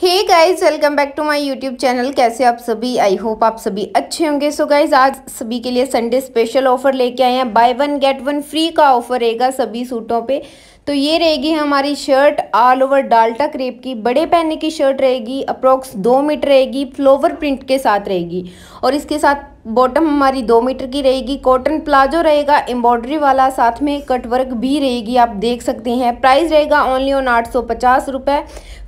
hey guys welcome back to my YouTube channel कैसे आप सभी आई होप आप सभी अच्छे होंगे सो गाइज़ आज सभी के लिए संडे स्पेशल ऑफर लेके आए हैं buy one get one free का ऑफर रहेगा सभी सूटों पे तो ये रहेगी हमारी शर्ट ऑल ओवर डाल्टा क्रेप की बड़े पहने की शर्ट रहेगी अप्रोक्स दो मीटर रहेगी फ्लोवर प्रिंट के साथ रहेगी और इसके साथ बॉटम हमारी दो मीटर की रहेगी कॉटन प्लाजो रहेगा एम्ब्रॉयडरी वाला साथ में कट वर्क भी रहेगी आप देख सकते हैं प्राइस रहेगा ओनली ऑन आठ सौ पचास रुपये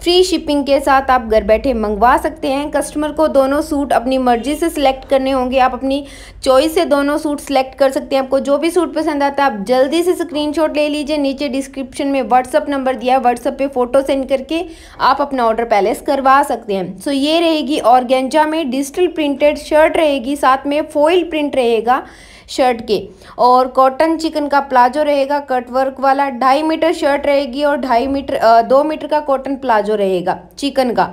फ्री शिपिंग के साथ आप घर बैठे मंगवा सकते हैं कस्टमर को दोनों सूट अपनी मर्जी से सिलेक्ट करने होंगे आप अपनी चॉइस से दोनों सूट सेलेक्ट कर सकते हैं आपको जो भी सूट पसंद आता है आप जल्दी से स्क्रीनशॉट ले लीजिए नीचे डिस्क्रिप डिस्क्रिप्शन में व्हाट्सअप नंबर दिया है व्हाट्सअप पे फोटो सेंड करके आप अपना ऑर्डर पैलेस करवा सकते हैं सो so, ये रहेगी और में डिजिटल प्रिंटेड शर्ट रहेगी साथ में फॉइल प्रिंट रहेगा शर्ट के और कॉटन चिकन का प्लाजो रहेगा कट वर्क वाला ढाई मीटर शर्ट रहेगी और ढाई मीटर दो मीटर का कॉटन प्लाजो रहेगा चिकन का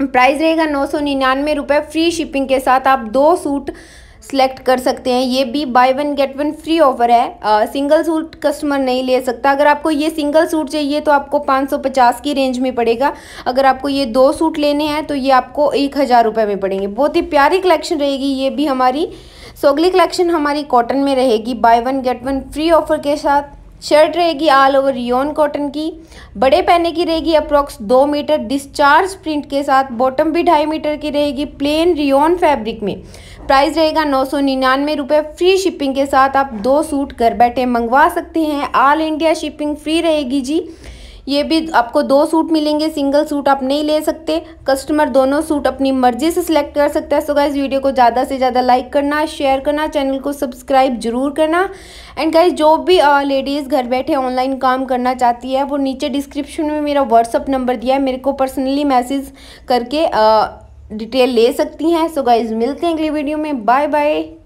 प्राइस रहेगा नौ सौ निन्यानवे रुपये फ्री शिपिंग के साथ आप दो सूट सेलेक्ट कर सकते हैं ये भी buy one get one free offer है आ, सिंगल सूट कस्टमर नहीं ले सकता अगर आपको ये सिंगल सूट चाहिए तो आपको 550 की रेंज में पड़ेगा अगर आपको ये दो सूट लेने हैं तो ये आपको एक हज़ार रुपये में पड़ेंगे बहुत ही प्यारी कलेक्शन रहेगी ये भी हमारी सो अगली कलेक्शन हमारी कॉटन में रहेगी buy one get one free offer के साथ शर्ट रहेगी ऑल ओवर योन कॉटन की बड़े पहने की रहेगी अप्रॉक्स दो मीटर डिस्चार्ज प्रिंट के साथ बॉटम भी ढाई मीटर की रहेगी प्लेन रियोन फैब्रिक में प्राइस रहेगा नौ सौ निन्यानवे रुपये फ्री शिपिंग के साथ आप दो सूट घर बैठे मंगवा सकते हैं ऑल इंडिया शिपिंग फ्री रहेगी जी ये भी आपको दो सूट मिलेंगे सिंगल सूट आप नहीं ले सकते कस्टमर दोनों सूट अपनी मर्जी से सिलेक्ट कर सकते हैं सो गाइज वीडियो को ज़्यादा से ज़्यादा लाइक करना शेयर करना चैनल को सब्सक्राइब जरूर करना एंड गाइज जो भी लेडीज़ घर बैठे ऑनलाइन काम करना चाहती है वो नीचे डिस्क्रिप्शन में, में मेरा व्हाट्सअप नंबर दिया है मेरे को पर्सनली मैसेज करके आ, डिटेल ले सकती हैं सो गाइज मिलते हैं अगली वीडियो में बाय बाय